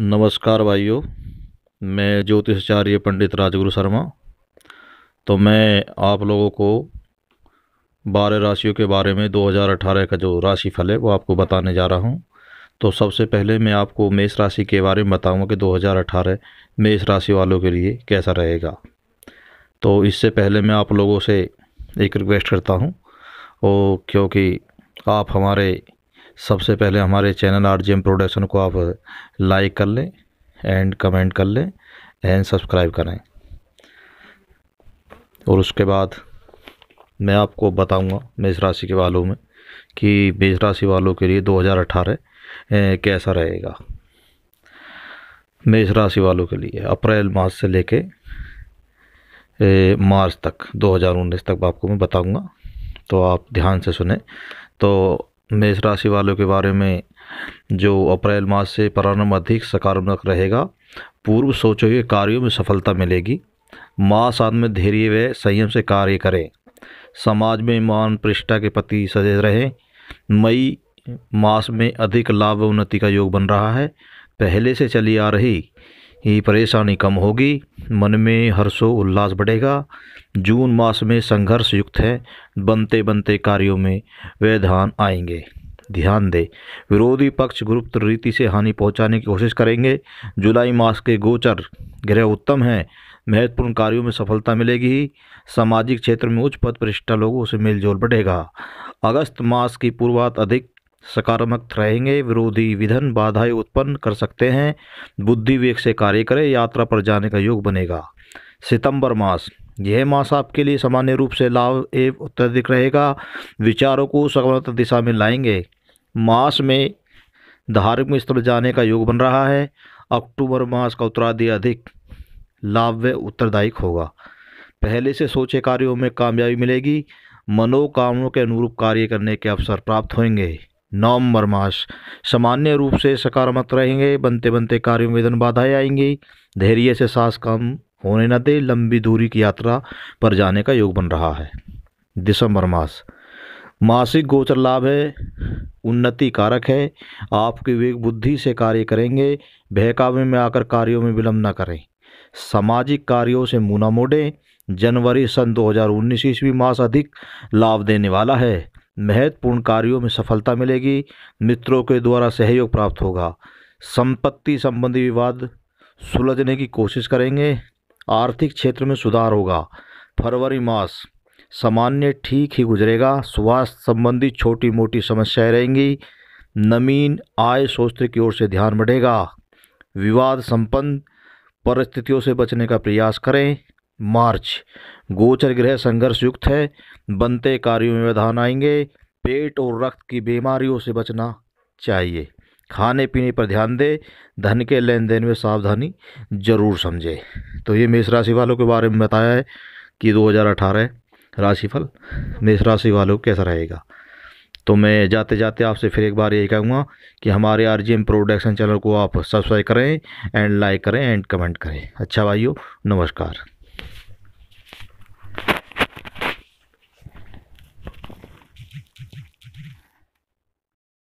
नमस्कार भाइयों मैं ज्योतिषाचार्य पंडित राजगुरु शर्मा तो मैं आप लोगों को बारह राशियों के बारे में 2018 का जो राशि फल है वो आपको बताने जा रहा हूँ तो सबसे पहले मैं आपको मेष राशि के बारे में बताऊँगा कि 2018 मेष राशि वालों के लिए कैसा रहेगा तो इससे पहले मैं आप लोगों से एक रिक्वेस्ट करता हूँ और क्योंकि आप हमारे सबसे पहले हमारे चैनल आर जी प्रोडक्शन को आप लाइक कर लें एंड कमेंट कर लें एंड सब्सक्राइब करें और उसके बाद मैं आपको बताऊंगा मेष राशि के वालों में कि मेष राशि वालों के लिए 2018 कैसा रहेगा मेष राशि वालों के लिए अप्रैल माह से लेके मार्च तक 2019 तक आपको मैं बताऊंगा तो आप ध्यान से सुने तो मेष राशि वालों के बारे में जो अप्रैल मास से प्रारंभ अधिक सकारात्मक रहेगा पूर्व सोचे हुए कार्यों में सफलता मिलेगी मास आदि में धैर्य व संयम से कार्य करें समाज में मान प्रतिष्ठा के प्रति सजग रहें मई मास में अधिक लाभ उन्नति का योग बन रहा है पहले से चली आ रही ये परेशानी कम होगी मन में हर्षो उल्लास बढ़ेगा जून मास में संघर्ष युक्त है बनते बनते कार्यों में व्यवधान आएंगे ध्यान दें विरोधी पक्ष गुप्त रीति से हानि पहुंचाने की कोशिश करेंगे जुलाई मास के गोचर ग्रह उत्तम हैं महत्वपूर्ण कार्यों में सफलता मिलेगी सामाजिक क्षेत्र में उच्च पद प्रतिष्ठा लोगों से मेलजोल बढ़ेगा अगस्त मास की पूर्वात अधिक सकारात्मक रहेंगे विरोधी विधन बाधाएं उत्पन्न कर सकते हैं बुद्धि विवेक से कार्य करें यात्रा पर जाने का योग बनेगा सितंबर मास यह मास आपके लिए सामान्य रूप से लाभ एवं अत्यधिक रहेगा विचारों को सकारात्मक दिशा में लाएंगे मास में धार्मिक स्थल जाने का योग बन रहा है अक्टूबर मास का उत्तराधि अधिक लाभ व उत्तरदायिक होगा पहले से सोचे कार्यों में कामयाबी मिलेगी मनोकामनों के अनुरूप कार्य करने के अवसर प्राप्त होंगे नवंबर मास सामान्य रूप से सकारात्मक रहेंगे बनते बनते कार्यों में धन बाधाएं आएंगी धैर्य से सांस कम होने न दे लंबी दूरी की यात्रा पर जाने का योग बन रहा है दिसंबर मास मासिक गोचर लाभ है उन्नति कारक है आपकी विवेक बुद्धि से कार्य करेंगे बहकावे में आकर कार्यों में विलंब न करें सामाजिक कार्यों से मुना मोड़ें जनवरी सन 2019 ईस्वी मास अधिक लाभ देने वाला है महत्वपूर्ण कार्यों में सफलता मिलेगी मित्रों के द्वारा सहयोग प्राप्त होगा संपत्ति संबंधी विवाद सुलझने की कोशिश करेंगे आर्थिक क्षेत्र में सुधार होगा फरवरी मास सामान्य ठीक ही गुजरेगा स्वास्थ्य संबंधी छोटी मोटी समस्याएं रहेंगी नवीन आय सोचते की ओर से ध्यान बढ़ेगा विवाद संपन्न परिस्थितियों से बचने का प्रयास करें मार्च गोचर ग्रह संघर्ष युक्त है बनते कार्यों में व्यवधान आएंगे पेट और रक्त की बीमारियों से बचना चाहिए खाने पीने पर ध्यान दें धन के लेन देन में सावधानी जरूर समझें तो ये मेष राशि वालों के बारे में बताया है कि 2018 राशिफल मेष राशि वालों कैसा रहेगा तो मैं जाते जाते आपसे फिर एक बार यही कहूँगा कि हमारे R G M production channel को आप सब्सक्राइब करें एंड लाइक करें एंड कमेंट करें अच्छा भाइयों नमस्कार デデデデデ。